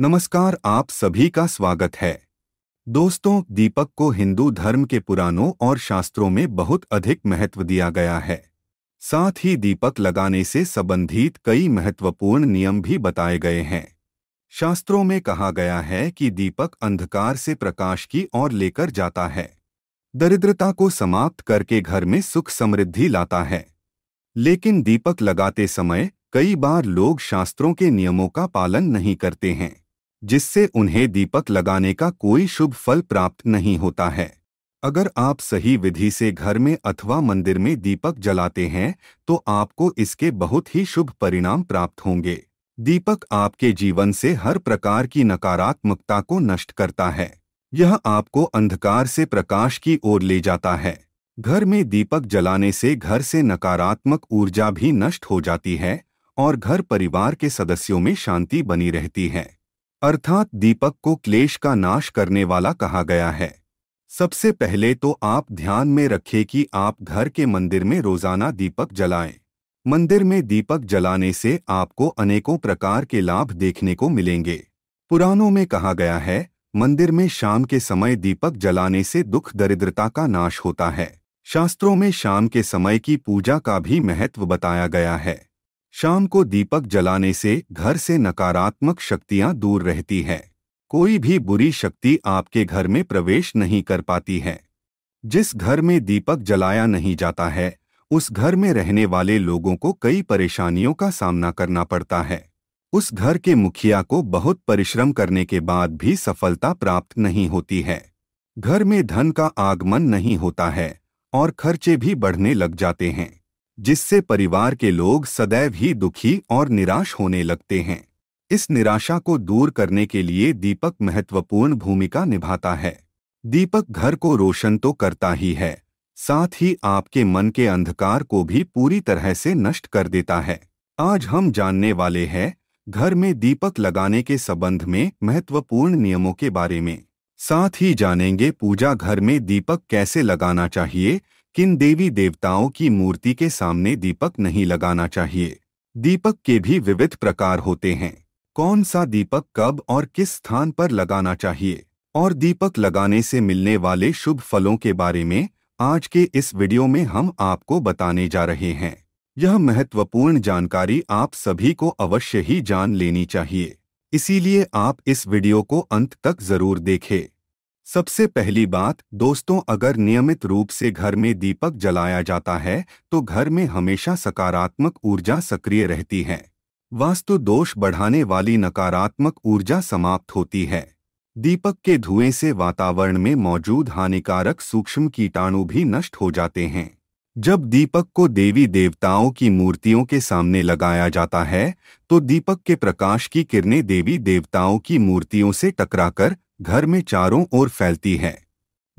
नमस्कार आप सभी का स्वागत है दोस्तों दीपक को हिंदू धर्म के पुराणों और शास्त्रों में बहुत अधिक महत्व दिया गया है साथ ही दीपक लगाने से संबंधित कई महत्वपूर्ण नियम भी बताए गए हैं शास्त्रों में कहा गया है कि दीपक अंधकार से प्रकाश की ओर लेकर जाता है दरिद्रता को समाप्त करके घर में सुख समृद्धि लाता है लेकिन दीपक लगाते समय कई बार लोग शास्त्रों के नियमों का पालन नहीं करते हैं जिससे उन्हें दीपक लगाने का कोई शुभ फल प्राप्त नहीं होता है अगर आप सही विधि से घर में अथवा मंदिर में दीपक जलाते हैं तो आपको इसके बहुत ही शुभ परिणाम प्राप्त होंगे दीपक आपके जीवन से हर प्रकार की नकारात्मकता को नष्ट करता है यह आपको अंधकार से प्रकाश की ओर ले जाता है घर में दीपक जलाने से घर से नकारात्मक ऊर्जा भी नष्ट हो जाती है और घर परिवार के सदस्यों में शांति बनी रहती है अर्थात दीपक को क्लेश का नाश करने वाला कहा गया है सबसे पहले तो आप ध्यान में रखें कि आप घर के मंदिर में रोजाना दीपक जलाएं। मंदिर में दीपक जलाने से आपको अनेकों प्रकार के लाभ देखने को मिलेंगे पुराणों में कहा गया है मंदिर में शाम के समय दीपक जलाने से दुख दरिद्रता का नाश होता है शास्त्रों में शाम के समय की पूजा का भी महत्व बताया गया है शाम को दीपक जलाने से घर से नकारात्मक शक्तियां दूर रहती हैं कोई भी बुरी शक्ति आपके घर में प्रवेश नहीं कर पाती है जिस घर में दीपक जलाया नहीं जाता है उस घर में रहने वाले लोगों को कई परेशानियों का सामना करना पड़ता है उस घर के मुखिया को बहुत परिश्रम करने के बाद भी सफलता प्राप्त नहीं होती है घर में धन का आगमन नहीं होता है और खर्चे भी बढ़ने लग जाते हैं जिससे परिवार के लोग सदैव ही दुखी और निराश होने लगते हैं इस निराशा को दूर करने के लिए दीपक महत्वपूर्ण भूमिका निभाता है दीपक घर को रोशन तो करता ही है साथ ही आपके मन के अंधकार को भी पूरी तरह से नष्ट कर देता है आज हम जानने वाले हैं घर में दीपक लगाने के संबंध में महत्वपूर्ण नियमों के बारे में साथ ही जानेंगे पूजा घर में दीपक कैसे लगाना चाहिए किन देवी देवताओं की मूर्ति के सामने दीपक नहीं लगाना चाहिए दीपक के भी विविध प्रकार होते हैं कौन सा दीपक कब और किस स्थान पर लगाना चाहिए और दीपक लगाने से मिलने वाले शुभ फलों के बारे में आज के इस वीडियो में हम आपको बताने जा रहे हैं यह महत्वपूर्ण जानकारी आप सभी को अवश्य ही जान लेनी चाहिए इसीलिए आप इस वीडियो को अंत तक जरूर देखें सबसे पहली बात दोस्तों अगर नियमित रूप से घर में दीपक जलाया जाता है तो घर में हमेशा सकारात्मक ऊर्जा सक्रिय रहती है वास्तु दोष बढ़ाने वाली नकारात्मक ऊर्जा समाप्त होती है दीपक के धुएं से वातावरण में मौजूद हानिकारक सूक्ष्म कीटाणु भी नष्ट हो जाते हैं जब दीपक को देवी देवताओं की मूर्तियों के सामने लगाया जाता है तो दीपक के प्रकाश की किरणें देवी देवताओं की मूर्तियों से टकराकर घर में चारों ओर फैलती है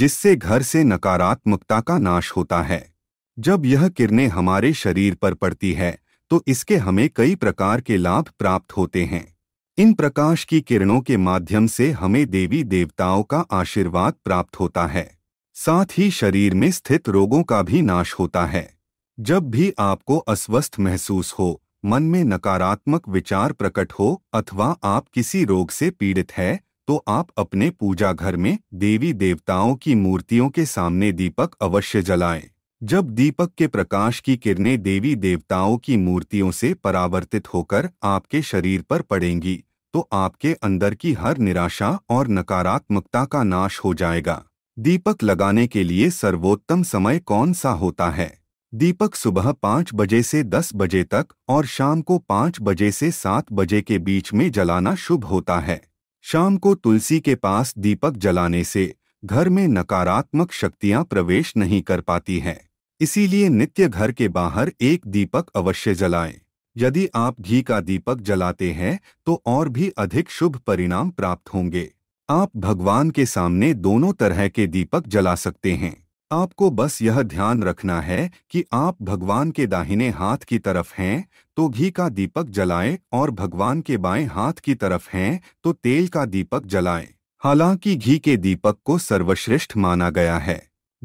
जिससे घर से नकारात्मकता का नाश होता है जब यह किरणें हमारे शरीर पर पड़ती है तो इसके हमें कई प्रकार के लाभ प्राप्त होते हैं इन प्रकाश की किरणों के माध्यम से हमें देवी देवताओं का आशीर्वाद प्राप्त होता है साथ ही शरीर में स्थित रोगों का भी नाश होता है जब भी आपको अस्वस्थ महसूस हो मन में नकारात्मक विचार प्रकट हो अथवा आप किसी रोग से पीड़ित है तो आप अपने पूजा घर में देवी देवताओं की मूर्तियों के सामने दीपक अवश्य जलाएं। जब दीपक के प्रकाश की किरणें देवी देवताओं की मूर्तियों से परावर्तित होकर आपके शरीर पर पड़ेंगी तो आपके अंदर की हर निराशा और नकारात्मकता का नाश हो जाएगा दीपक लगाने के लिए सर्वोत्तम समय कौन सा होता है दीपक सुबह पाँच बजे से दस बजे तक और शाम को पाँच बजे से सात बजे के बीच में जलाना शुभ होता है शाम को तुलसी के पास दीपक जलाने से घर में नकारात्मक शक्तियां प्रवेश नहीं कर पाती हैं इसीलिए नित्य घर के बाहर एक दीपक अवश्य जलाएं। यदि आप घी का दीपक जलाते हैं तो और भी अधिक शुभ परिणाम प्राप्त होंगे आप भगवान के सामने दोनों तरह के दीपक जला सकते हैं आपको बस यह ध्यान रखना है कि आप भगवान के दाहिने हाथ की तरफ हैं तो घी का दीपक जलाएं और भगवान के बाएं हाथ की तरफ हैं तो तेल का दीपक जलाएं। हालांकि घी के दीपक को सर्वश्रेष्ठ माना गया है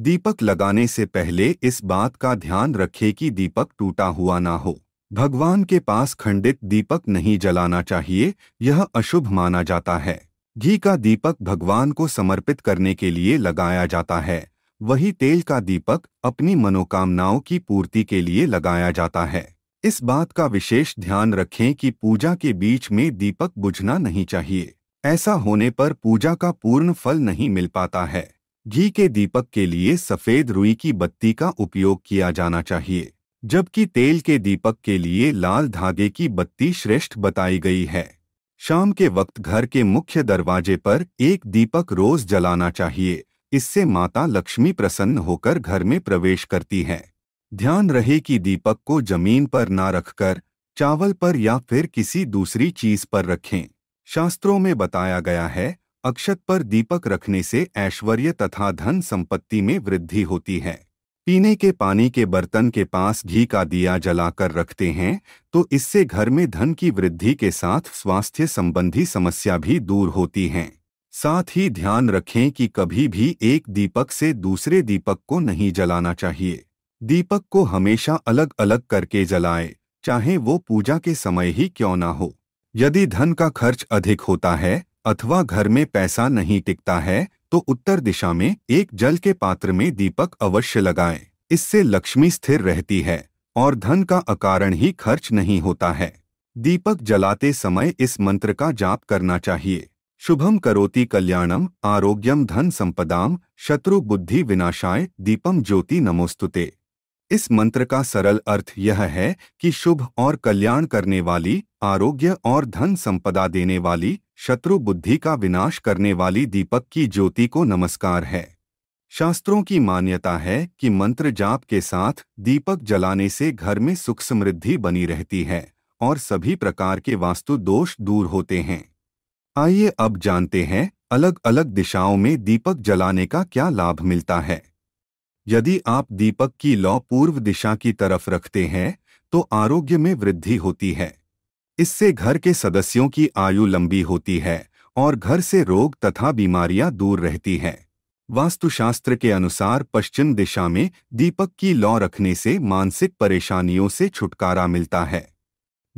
दीपक लगाने से पहले इस बात का ध्यान रखें कि दीपक टूटा हुआ ना हो भगवान के पास खंडित दीपक नहीं जलाना चाहिए यह अशुभ माना जाता है घी का दीपक भगवान को समर्पित करने के लिए लगाया जाता है वही तेल का दीपक अपनी मनोकामनाओं की पूर्ति के लिए लगाया जाता है इस बात का विशेष ध्यान रखें कि पूजा के बीच में दीपक बुझना नहीं चाहिए ऐसा होने पर पूजा का पूर्ण फल नहीं मिल पाता है घी के दीपक के लिए सफ़ेद रुई की बत्ती का उपयोग किया जाना चाहिए जबकि तेल के दीपक के लिए लाल धागे की बत्ती श्रेष्ठ बताई गई है शाम के वक्त घर के मुख्य दरवाजे पर एक दीपक रोज जलाना चाहिए इससे माता लक्ष्मी प्रसन्न होकर घर में प्रवेश करती है ध्यान रहे कि दीपक को जमीन पर ना रखकर चावल पर या फिर किसी दूसरी चीज पर रखें शास्त्रों में बताया गया है अक्षत पर दीपक रखने से ऐश्वर्य तथा धन संपत्ति में वृद्धि होती है पीने के पानी के बर्तन के पास घी का दिया जलाकर रखते हैं तो इससे घर में धन की वृद्धि के साथ स्वास्थ्य संबंधी समस्या भी दूर होती हैं साथ ही ध्यान रखें कि कभी भी एक दीपक से दूसरे दीपक को नहीं जलाना चाहिए दीपक को हमेशा अलग अलग करके जलाएं, चाहे वो पूजा के समय ही क्यों ना हो यदि धन का खर्च अधिक होता है अथवा घर में पैसा नहीं टिकता है तो उत्तर दिशा में एक जल के पात्र में दीपक अवश्य लगाएं। इससे लक्ष्मी स्थिर रहती है और धन का अकारण ही खर्च नहीं होता है दीपक जलाते समय इस मंत्र का जाप करना चाहिए शुभम करोति कल्याणम आरोग्यम धन संपदाम शत्रु बुद्धि विनाशाय दीपम ज्योति नमोस्तुते इस मंत्र का सरल अर्थ यह है कि शुभ और कल्याण करने वाली आरोग्य और धन संपदा देने वाली शत्रु बुद्धि का विनाश करने वाली दीपक की ज्योति को नमस्कार है शास्त्रों की मान्यता है कि मंत्र जाप के साथ दीपक जलाने से घर में सुख समृद्धि बनी रहती है और सभी प्रकार के वास्तु दोष दूर होते हैं आइए अब जानते हैं अलग अलग दिशाओं में दीपक जलाने का क्या लाभ मिलता है यदि आप दीपक की लौ पूर्व दिशा की तरफ रखते हैं तो आरोग्य में वृद्धि होती है इससे घर के सदस्यों की आयु लंबी होती है और घर से रोग तथा बीमारियां दूर रहती हैं वास्तुशास्त्र के अनुसार पश्चिम दिशा में दीपक की लौ रखने से मानसिक परेशानियों से छुटकारा मिलता है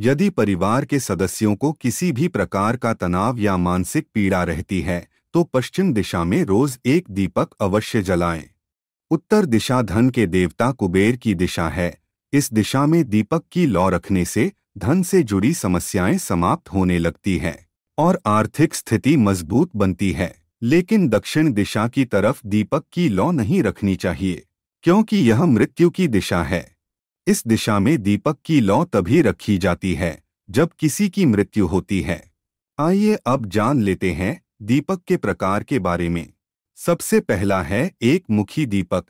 यदि परिवार के सदस्यों को किसी भी प्रकार का तनाव या मानसिक पीड़ा रहती है तो पश्चिम दिशा में रोज एक दीपक अवश्य जलाएं। उत्तर दिशा धन के देवता कुबेर की दिशा है इस दिशा में दीपक की लौ रखने से धन से जुड़ी समस्याएं समाप्त होने लगती हैं और आर्थिक स्थिति मजबूत बनती है लेकिन दक्षिण दिशा की तरफ दीपक की लौ नहीं रखनी चाहिए क्योंकि यह मृत्यु की दिशा है इस दिशा में दीपक की लौ तभी रखी जाती है जब किसी की मृत्यु होती है आइए अब जान लेते हैं दीपक के प्रकार के बारे में सबसे पहला है एक मुखी दीपक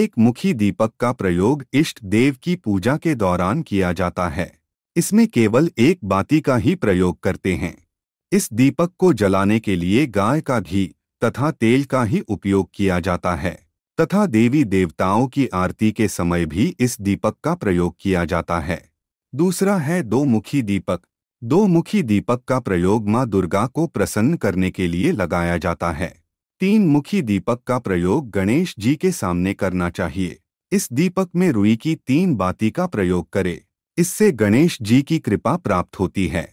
एक मुखी दीपक का प्रयोग इष्ट देव की पूजा के दौरान किया जाता है इसमें केवल एक बाती का ही प्रयोग करते हैं इस दीपक को जलाने के लिए गाय का घी तथा तेल का ही उपयोग किया जाता है तथा देवी देवताओं की आरती के समय भी इस दीपक का प्रयोग किया जाता है दूसरा है दो मुखी दीपक दो मुखी दीपक का प्रयोग माँ दुर्गा को प्रसन्न करने के लिए लगाया जाता है तीन मुखी दीपक का प्रयोग गणेश जी के सामने करना चाहिए इस दीपक में रुई की तीन बाती का प्रयोग करें इससे गणेश जी की कृपा प्राप्त होती है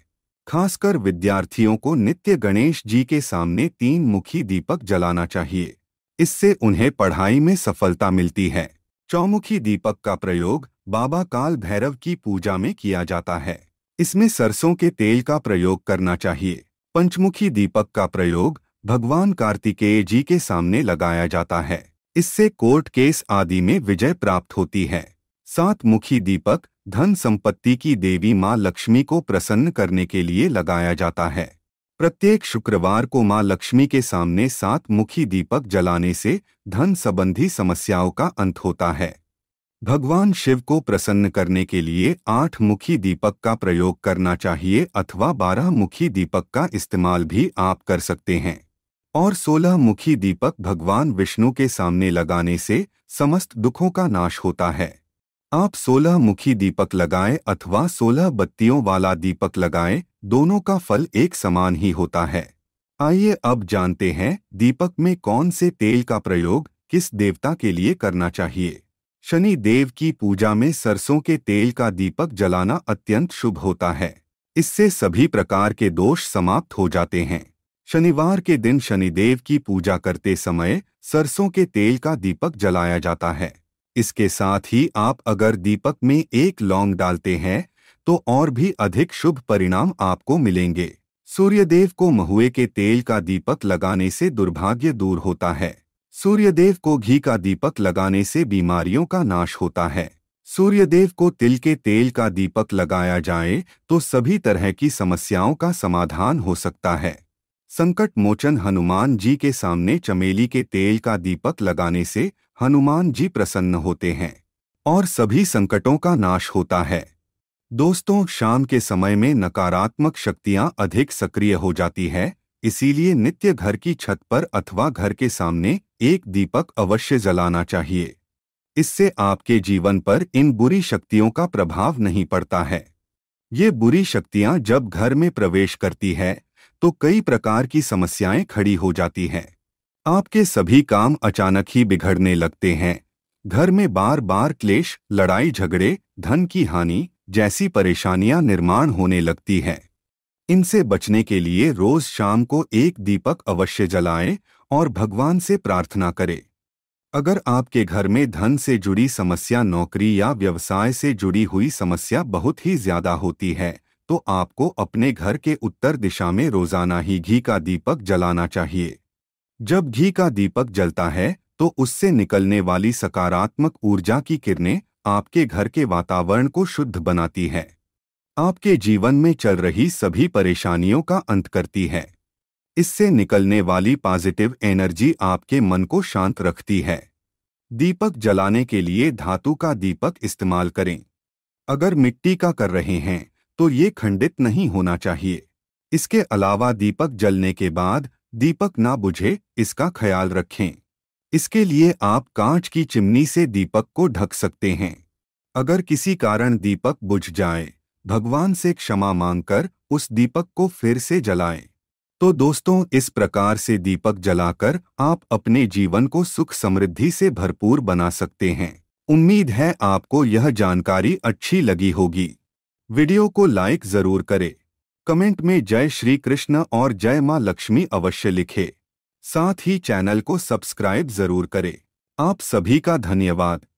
खासकर विद्यार्थियों को नित्य गणेश जी के सामने तीन मुखी दीपक जलाना चाहिए इससे उन्हें पढ़ाई में सफलता मिलती है चौमुखी दीपक का प्रयोग बाबा काल भैरव की पूजा में किया जाता है इसमें सरसों के तेल का प्रयोग करना चाहिए पंचमुखी दीपक का प्रयोग भगवान कार्तिकेय जी के सामने लगाया जाता है इससे कोर्ट केस आदि में विजय प्राप्त होती है सात मुखी दीपक धन संपत्ति की देवी मां लक्ष्मी को प्रसन्न करने के लिए लगाया जाता है प्रत्येक शुक्रवार को मां लक्ष्मी के सामने सात मुखी दीपक जलाने से धन संबंधी समस्याओं का अंत होता है भगवान शिव को प्रसन्न करने के लिए आठ मुखी दीपक का प्रयोग करना चाहिए अथवा बारह मुखी दीपक का इस्तेमाल भी आप कर सकते हैं और सोलह मुखी दीपक भगवान विष्णु के सामने लगाने से समस्त दुखों का नाश होता है आप सोलह मुखी दीपक लगाएं अथवा सोलह बत्तियों वाला दीपक लगाएं दोनों का फल एक समान ही होता है आइए अब जानते हैं दीपक में कौन से तेल का प्रयोग किस देवता के लिए करना चाहिए शनि देव की पूजा में सरसों के तेल का दीपक जलाना अत्यंत शुभ होता है इससे सभी प्रकार के दोष समाप्त हो जाते हैं शनिवार के दिन शनिदेव की पूजा करते समय सरसों के तेल का दीपक जलाया जाता है इसके साथ ही आप अगर दीपक में एक लौंग डालते हैं तो और भी अधिक शुभ परिणाम आपको मिलेंगे सूर्यदेव को महुए के तेल का दीपक लगाने से दुर्भाग्य दूर होता है सूर्यदेव को घी का दीपक लगाने से बीमारियों का नाश होता है सूर्यदेव को तिल के तेल का दीपक लगाया जाए तो सभी तरह की समस्याओं का समाधान हो सकता है संकट मोचन हनुमान जी के सामने चमेली के तेल का दीपक लगाने से हनुमान जी प्रसन्न होते हैं और सभी संकटों का नाश होता है दोस्तों शाम के समय में नकारात्मक शक्तियां अधिक सक्रिय हो जाती है इसीलिए नित्य घर की छत पर अथवा घर के सामने एक दीपक अवश्य जलाना चाहिए इससे आपके जीवन पर इन बुरी शक्तियों का प्रभाव नहीं पड़ता है ये बुरी शक्तियां जब घर में प्रवेश करती है तो कई प्रकार की समस्याएं खड़ी हो जाती हैं आपके सभी काम अचानक ही बिगड़ने लगते हैं घर में बार बार क्लेश लड़ाई झगड़े धन की हानि जैसी परेशानियां निर्माण होने लगती हैं इनसे बचने के लिए रोज शाम को एक दीपक अवश्य जलाएं और भगवान से प्रार्थना करें अगर आपके घर में धन से जुड़ी समस्या नौकरी या व्यवसाय से जुड़ी हुई समस्या बहुत ही ज्यादा होती है तो आपको अपने घर के उत्तर दिशा में रोजाना ही घी का दीपक जलाना चाहिए जब घी का दीपक जलता है तो उससे निकलने वाली सकारात्मक ऊर्जा की किरणें आपके घर के वातावरण को शुद्ध बनाती है आपके जीवन में चल रही सभी परेशानियों का अंत करती है इससे निकलने वाली पॉजिटिव एनर्जी आपके मन को शांत रखती है दीपक जलाने के लिए धातु का दीपक इस्तेमाल करें अगर मिट्टी का कर रहे हैं तो ये खंडित नहीं होना चाहिए इसके अलावा दीपक जलने के बाद दीपक ना बुझे इसका ख्याल रखें इसके लिए आप कांच की चिमनी से दीपक को ढक सकते हैं अगर किसी कारण दीपक बुझ जाए भगवान से क्षमा मांगकर उस दीपक को फिर से जलाएं। तो दोस्तों इस प्रकार से दीपक जलाकर आप अपने जीवन को सुख समृद्धि से भरपूर बना सकते हैं उम्मीद है आपको यह जानकारी अच्छी लगी होगी वीडियो को लाइक जरूर करें कमेंट में जय श्री कृष्ण और जय माँ लक्ष्मी अवश्य लिखें साथ ही चैनल को सब्सक्राइब जरूर करें आप सभी का धन्यवाद